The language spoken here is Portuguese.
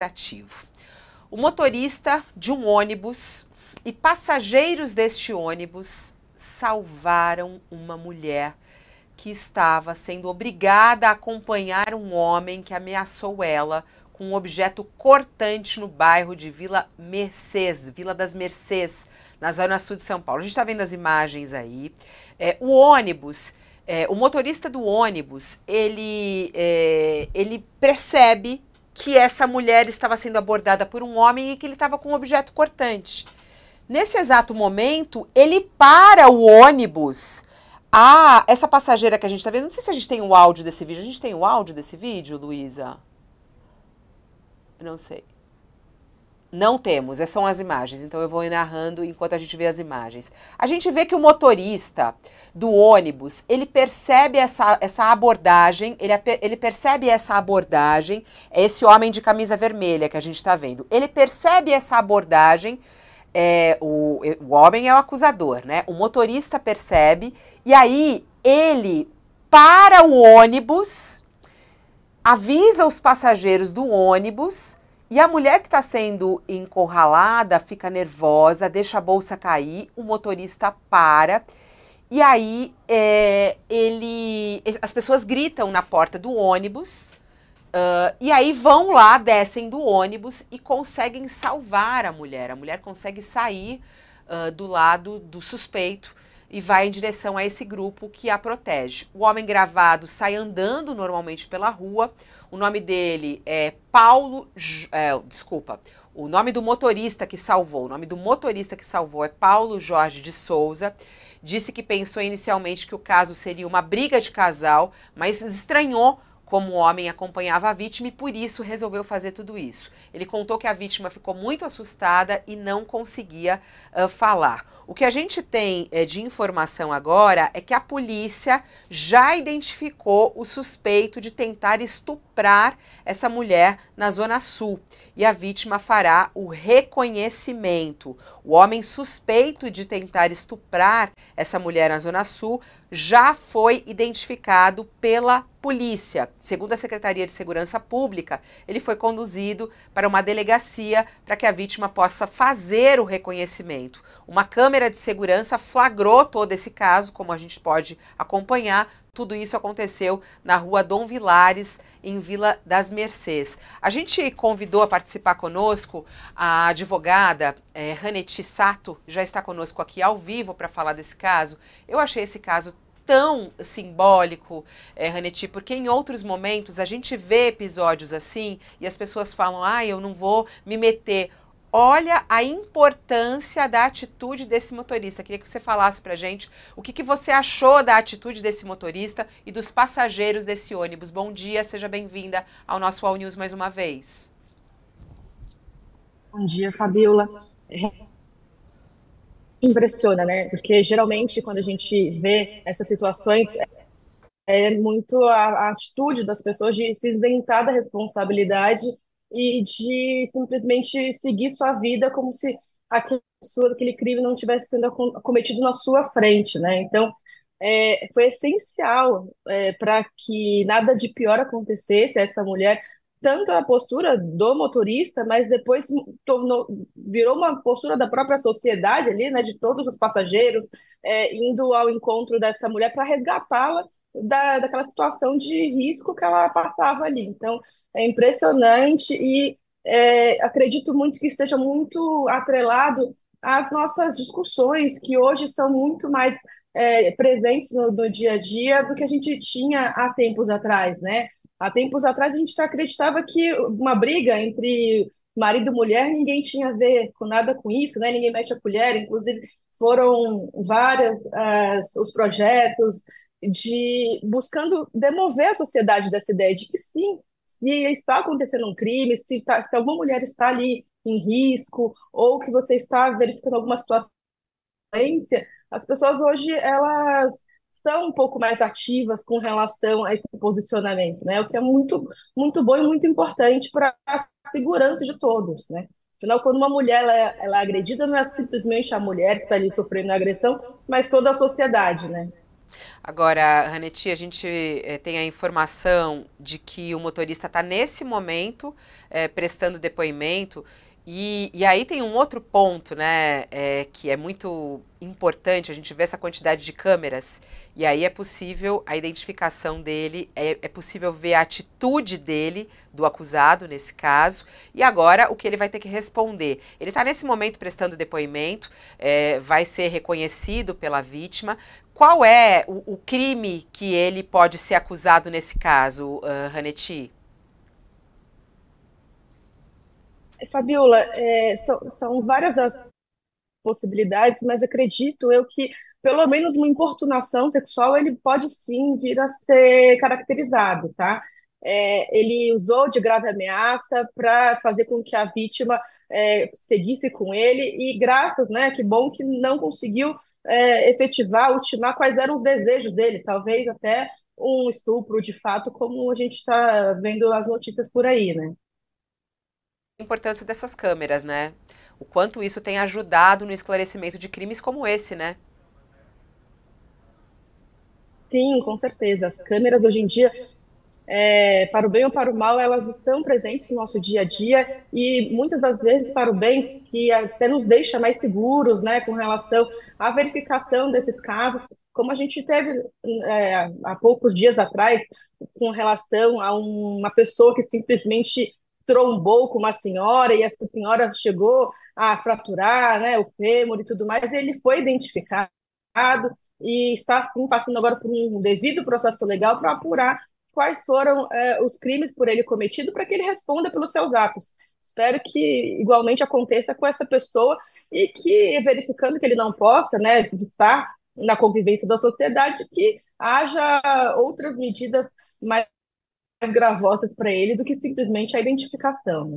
administrativo. O motorista de um ônibus e passageiros deste ônibus salvaram uma mulher que estava sendo obrigada a acompanhar um homem que ameaçou ela com um objeto cortante no bairro de Vila Mercês, Vila das Mercês, na zona sul de São Paulo. A gente está vendo as imagens aí. É, o ônibus, é, o motorista do ônibus, ele, é, ele percebe que essa mulher estava sendo abordada por um homem e que ele estava com um objeto cortante. Nesse exato momento, ele para o ônibus. Ah, essa passageira que a gente está vendo, não sei se a gente tem o áudio desse vídeo. A gente tem o áudio desse vídeo, Luísa? Não sei. Não temos, essas é são as imagens, então eu vou narrando enquanto a gente vê as imagens. A gente vê que o motorista do ônibus, ele percebe essa, essa abordagem, ele, ele percebe essa abordagem, é esse homem de camisa vermelha que a gente está vendo, ele percebe essa abordagem, é, o, o homem é o acusador, né? O motorista percebe e aí ele para o ônibus, avisa os passageiros do ônibus e a mulher que está sendo encurralada fica nervosa, deixa a bolsa cair, o motorista para. E aí é, ele, as pessoas gritam na porta do ônibus. Uh, e aí vão lá, descem do ônibus e conseguem salvar a mulher. A mulher consegue sair uh, do lado do suspeito e vai em direção a esse grupo que a protege. O homem gravado sai andando normalmente pela rua. O nome dele é Paulo. É, desculpa. O nome do motorista que salvou, o nome do motorista que salvou é Paulo Jorge de Souza. Disse que pensou inicialmente que o caso seria uma briga de casal, mas estranhou como o homem acompanhava a vítima e por isso resolveu fazer tudo isso. Ele contou que a vítima ficou muito assustada e não conseguia uh, falar. O que a gente tem de informação agora é que a polícia já identificou o suspeito de tentar estuprar essa mulher na Zona Sul e a vítima fará o reconhecimento. O homem suspeito de tentar estuprar essa mulher na Zona Sul já foi identificado pela polícia. Segundo a Secretaria de Segurança Pública, ele foi conduzido para uma delegacia para que a vítima possa fazer o reconhecimento. Uma câmera de segurança flagrou todo esse caso, como a gente pode acompanhar. Tudo isso aconteceu na rua Dom Vilares, em Vila das Mercês. A gente convidou a participar conosco a advogada é, Sato, já está conosco aqui ao vivo para falar desse caso. Eu achei esse caso tão simbólico, é, Raneti, porque em outros momentos a gente vê episódios assim e as pessoas falam, ah, eu não vou me meter. Olha a importância da atitude desse motorista. Queria que você falasse a gente o que, que você achou da atitude desse motorista e dos passageiros desse ônibus. Bom dia, seja bem-vinda ao nosso All News mais uma vez. Bom dia, Fabiola impressiona, né? Porque geralmente quando a gente vê essas situações é muito a, a atitude das pessoas de se isentar da responsabilidade e de simplesmente seguir sua vida como se aquele, aquele crime não tivesse sendo cometido na sua frente, né? Então, é, foi essencial é, para que nada de pior acontecesse a essa mulher, tanto a postura do motorista, mas depois tornou, virou uma postura da própria sociedade ali, né, de todos os passageiros é, indo ao encontro dessa mulher para resgatá-la da, daquela situação de risco que ela passava ali. Então, é impressionante e é, acredito muito que esteja muito atrelado às nossas discussões, que hoje são muito mais é, presentes no, no dia a dia do que a gente tinha há tempos atrás, né? Há tempos atrás a gente só acreditava que uma briga entre marido e mulher ninguém tinha a ver com nada com isso, né? Ninguém mexe a colher. Inclusive foram várias as, eh, os projetos de buscando demover a sociedade dessa ideia de que sim, se está acontecendo um crime, se, tá, se alguma mulher está ali em risco ou que você está verificando alguma situação, as pessoas hoje elas estão um pouco mais ativas com relação a esse posicionamento, né? O que é muito, muito bom e muito importante para a segurança de todos, né? Afinal, quando uma mulher ela, é, ela é agredida, não é simplesmente a mulher que está ali sofrendo a agressão, mas toda a sociedade, né? Agora, Raneti, a gente é, tem a informação de que o motorista está nesse momento é, prestando depoimento e, e, aí tem um outro ponto, né, é, que é muito importante, a gente vê essa quantidade de câmeras, e aí é possível a identificação dele, é, é possível ver a atitude dele, do acusado nesse caso, e agora o que ele vai ter que responder. Ele está nesse momento prestando depoimento, é, vai ser reconhecido pela vítima. Qual é o, o, crime que ele pode ser acusado nesse caso, uh, ah, Hanetti? Fabiola, é, são, são várias as possibilidades, mas acredito eu que pelo menos uma importunação sexual ele pode sim vir a ser caracterizado, tá? É, ele usou de grave ameaça para fazer com que a vítima é, seguisse com ele e graças, né? Que bom que não conseguiu é, efetivar, ultimar quais eram os desejos dele, talvez até um estupro de fato, como a gente está vendo as notícias por aí, né? importância dessas câmeras, né? O quanto isso tem ajudado no esclarecimento de crimes como esse, né? Sim, com certeza. As câmeras hoje em dia, é, para o bem ou para o mal, elas estão presentes no nosso dia a dia e muitas das vezes para o bem, que até nos deixa mais seguros, né, com relação à verificação desses casos, como a gente teve é, há poucos dias atrás com relação a um, uma pessoa que simplesmente trombou com uma senhora e essa senhora chegou a fraturar né, o fêmur e tudo mais, ele foi identificado e está sim passando agora por um devido processo legal para apurar quais foram é, os crimes por ele cometidos para que ele responda pelos seus atos. Espero que igualmente aconteça com essa pessoa e que verificando que ele não possa, né, estar na convivência da sociedade, que haja outras medidas mais gravotas para ele do que simplesmente a identificação. Né?